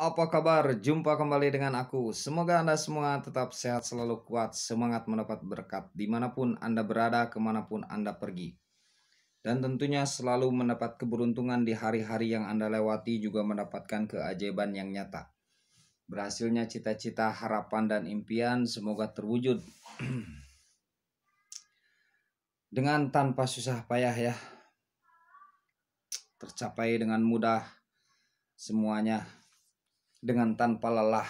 Apa kabar? Jumpa kembali dengan aku. Semoga Anda semua tetap sehat selalu kuat, semangat mendapat berkat dimanapun Anda berada, kemanapun Anda pergi. Dan tentunya selalu mendapat keberuntungan di hari-hari yang Anda lewati juga mendapatkan keajaiban yang nyata. Berhasilnya cita-cita, harapan, dan impian semoga terwujud. dengan tanpa susah payah ya. Tercapai dengan mudah semuanya dengan tanpa lelah,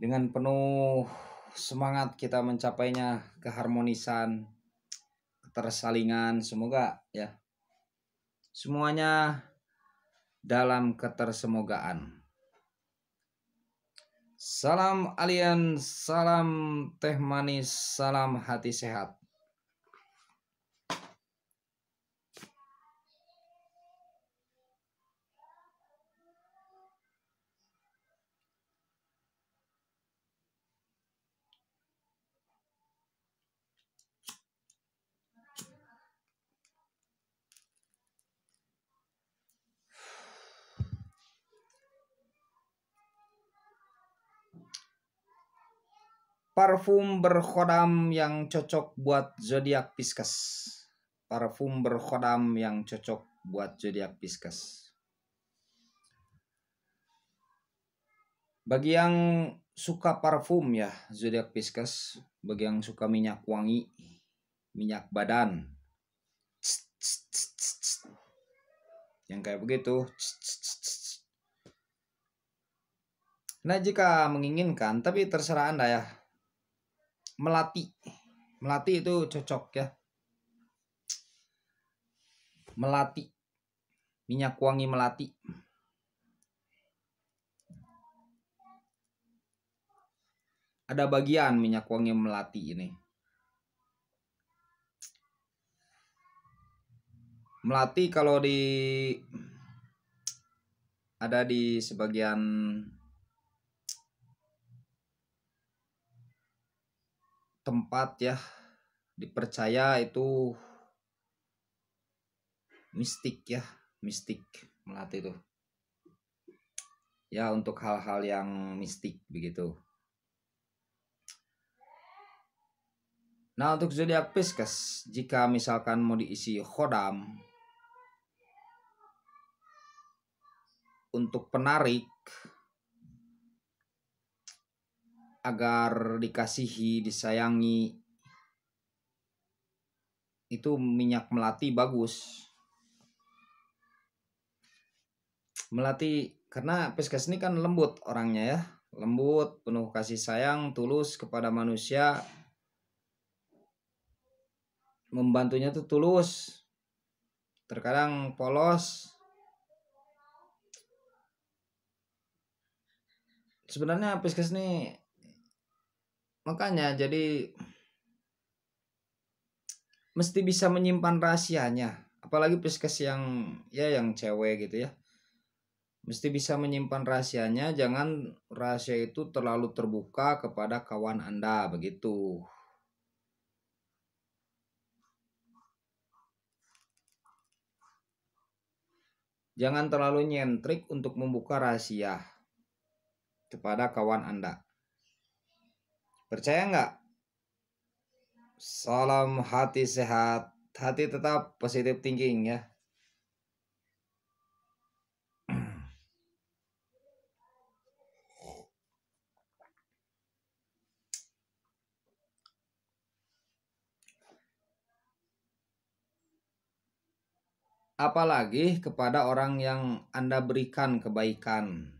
dengan penuh semangat kita mencapainya keharmonisan, ketersalingan, semoga ya semuanya dalam ketersemogaan. Salam alien, salam teh manis, salam hati sehat. Parfum berkhodam yang cocok buat zodiak Pisces. Parfum berkhodam yang cocok buat zodiak Pisces. Bagi yang suka parfum ya, zodiak Pisces, bagi yang suka minyak wangi, minyak badan. yang kayak begitu. Nah, jika menginginkan, tapi terserah Anda ya melati. Melati itu cocok ya. Melati. Minyak wangi melati. Ada bagian minyak wangi melati ini. Melati kalau di ada di sebagian tempat ya dipercaya itu mistik ya mistik melati itu ya untuk hal-hal yang mistik begitu nah untuk zodiak Pisces jika misalkan mau diisi khodam untuk penarik agar dikasihi, disayangi. Itu minyak melati bagus. Melati karena peskes ini kan lembut orangnya ya. Lembut, penuh kasih sayang, tulus kepada manusia. Membantunya tuh tulus. Terkadang polos, sebenarnya peskes ini Makanya jadi mesti bisa menyimpan rahasianya. Apalagi puskes yang ya yang cewek gitu ya. Mesti bisa menyimpan rahasianya, jangan rahasia itu terlalu terbuka kepada kawan Anda begitu. Jangan terlalu nyentrik untuk membuka rahasia kepada kawan Anda. Percaya nggak? Salam hati sehat, hati tetap positif thinking ya. apalagi kepada orang yang Anda berikan kebaikan.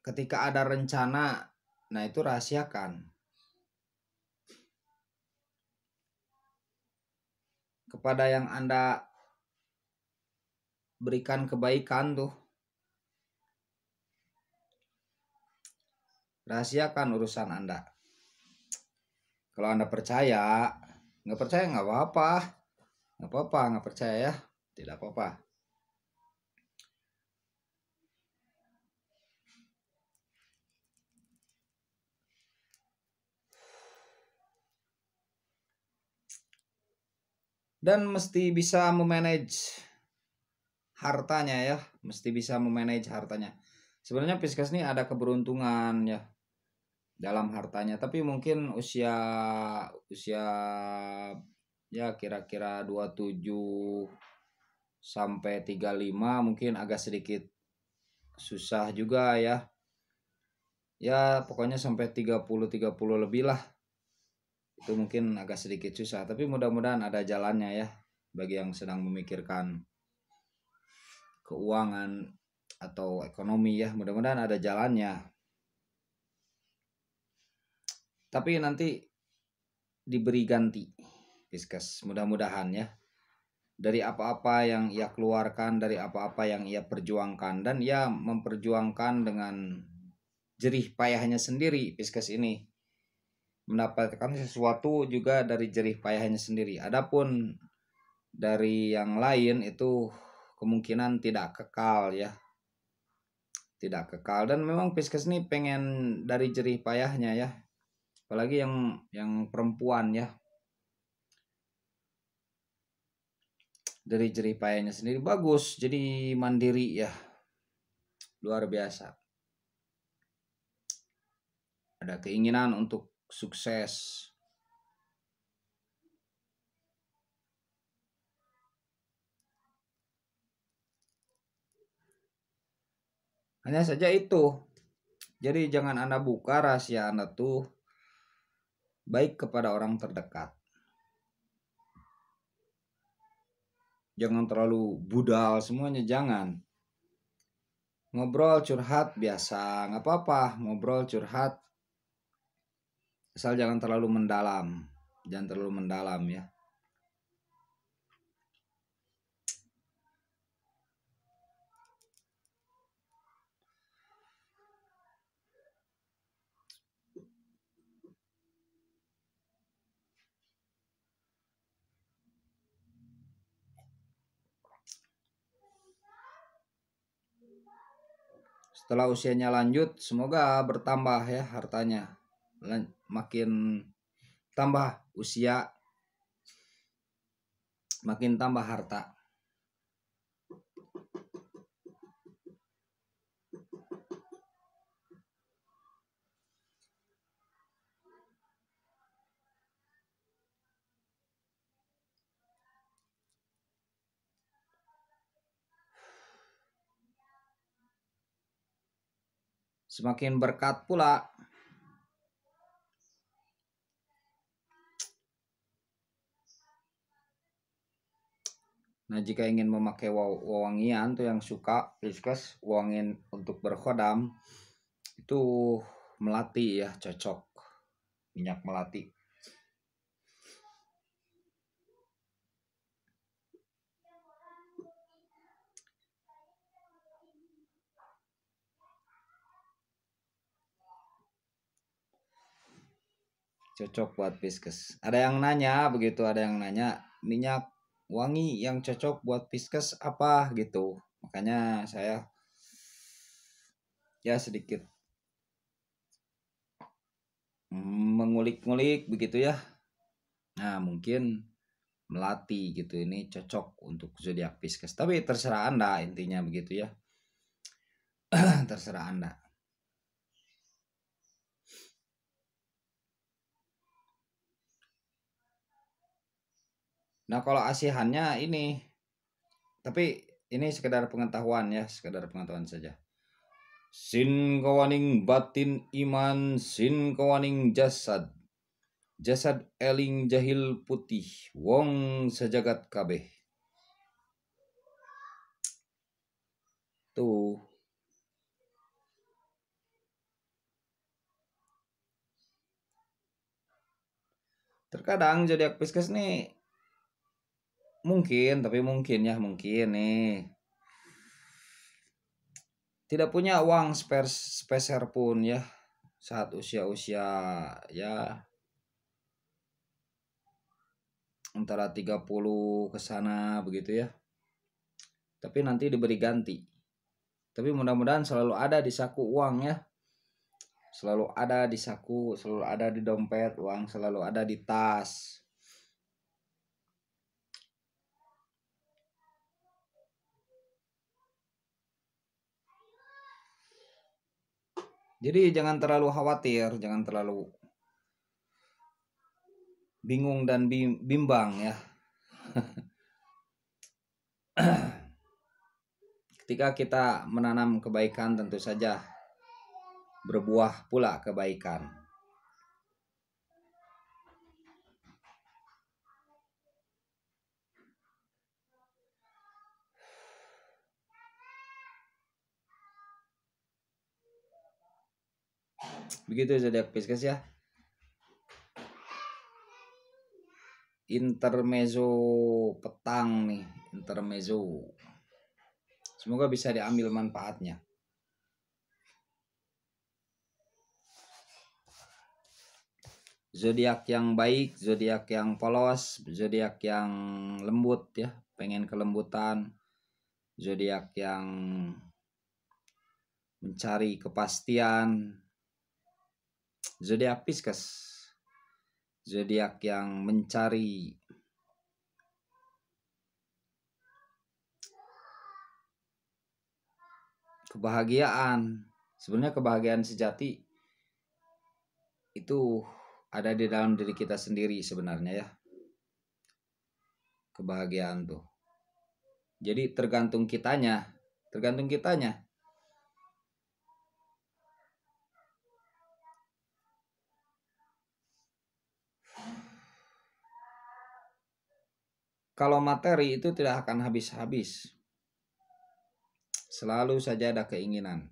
ketika ada rencana, nah itu rahasiakan. Kepada yang Anda berikan kebaikan tuh. Rahasiakan urusan Anda. Kalau Anda percaya, nggak percaya nggak apa-apa. Nggak apa-apa, nggak percaya ya. Tidak apa-apa. dan mesti bisa memanage hartanya ya mesti bisa memanage hartanya sebenarnya Pisces ini ada keberuntungan ya dalam hartanya tapi mungkin usia usia ya kira-kira 27 sampai 35 mungkin agak sedikit susah juga ya ya pokoknya sampai 30 30 lebih lah itu mungkin agak sedikit susah tapi mudah-mudahan ada jalannya ya bagi yang sedang memikirkan keuangan atau ekonomi ya mudah-mudahan ada jalannya tapi nanti diberi ganti Fiskes mudah-mudahan ya dari apa-apa yang ia keluarkan dari apa-apa yang ia perjuangkan dan ia memperjuangkan dengan jerih payahnya sendiri Fiskes ini mendapatkan sesuatu juga dari jerih payahnya sendiri. Adapun dari yang lain itu kemungkinan tidak kekal ya. Tidak kekal dan memang Piskes ini pengen dari jerih payahnya ya. Apalagi yang yang perempuan ya. Dari jerih payahnya sendiri bagus, jadi mandiri ya. Luar biasa. Ada keinginan untuk sukses Hanya saja itu. Jadi jangan Anda buka rahasia Anda tuh baik kepada orang terdekat. Jangan terlalu budal semuanya, jangan. Ngobrol curhat biasa, nggak apa-apa. Ngobrol curhat asal jangan terlalu mendalam jangan terlalu mendalam ya setelah usianya lanjut semoga bertambah ya hartanya makin tambah usia, makin tambah harta. Semakin berkat pula Nah, jika ingin memakai wawangian tuh yang suka riskes wangin untuk berkhodam itu melati ya, cocok. Minyak melati. cocok buat Priskes. Ada yang nanya begitu, ada yang nanya minyak wangi yang cocok buat piskes apa gitu. Makanya saya ya sedikit mengulik-ngulik begitu ya. Nah, mungkin melati gitu ini cocok untuk zodiak piskes Tapi terserah Anda intinya begitu ya. terserah Anda. Nah, kalau asihannya ini tapi ini sekedar pengetahuan ya, sekedar pengetahuan saja. Sin kawaning batin iman, sin kawaning jasad. Jasad eling jahil putih, wong sejagat kabeh. Tuh. Terkadang jadi aktivis nih Mungkin, tapi mungkin ya, mungkin nih. Tidak punya uang spare speser pun ya saat usia-usia ya antara 30 ke sana begitu ya. Tapi nanti diberi ganti. Tapi mudah-mudahan selalu ada di saku uang ya. Selalu ada di saku, selalu ada di dompet, uang selalu ada di tas Jadi jangan terlalu khawatir, jangan terlalu bingung dan bimbang ya. Ketika kita menanam kebaikan tentu saja berbuah pula kebaikan. begitu ya zodiak Pisces ya intermezzo petang nih intermezzo semoga bisa diambil manfaatnya zodiak yang baik, zodiak yang polos, zodiak yang lembut ya, pengen kelembutan, zodiak yang mencari kepastian, zodiak Pisces zodiak yang mencari kebahagiaan sebenarnya kebahagiaan sejati itu ada di dalam diri kita sendiri sebenarnya ya kebahagiaan tuh jadi tergantung kitanya tergantung kitanya Kalau materi itu tidak akan habis-habis. Selalu saja ada keinginan.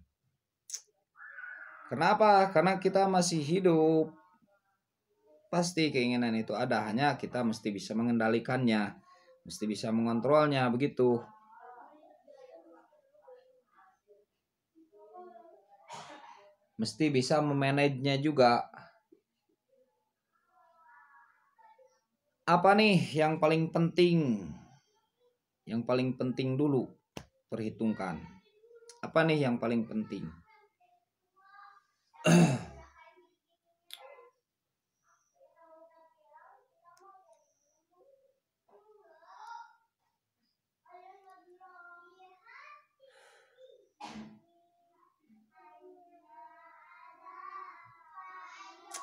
Kenapa? Karena kita masih hidup. Pasti keinginan itu ada, hanya kita mesti bisa mengendalikannya, mesti bisa mengontrolnya begitu. Mesti bisa nya juga. apa nih yang paling penting? Yang paling penting dulu perhitungkan. Apa nih yang paling penting?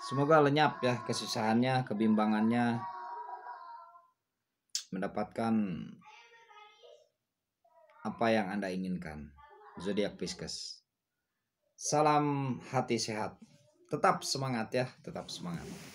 Semoga lenyap ya kesusahannya, kebimbangannya, mendapatkan apa yang Anda inginkan. Zodiak Pisces. Salam hati sehat. Tetap semangat ya, tetap semangat.